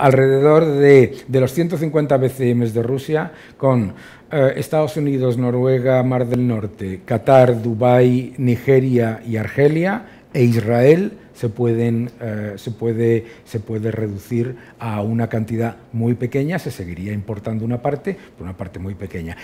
alrededor de, los 150 BCM de Rusia con eh, Estados Unidos, Noruega, Mar del Norte, Qatar, Dubái, Nigeria y Argelia e Israel eh, se, puede, se puede reducir a una cantidad muy pequeña, se seguiría importando una parte, pero una parte muy pequeña.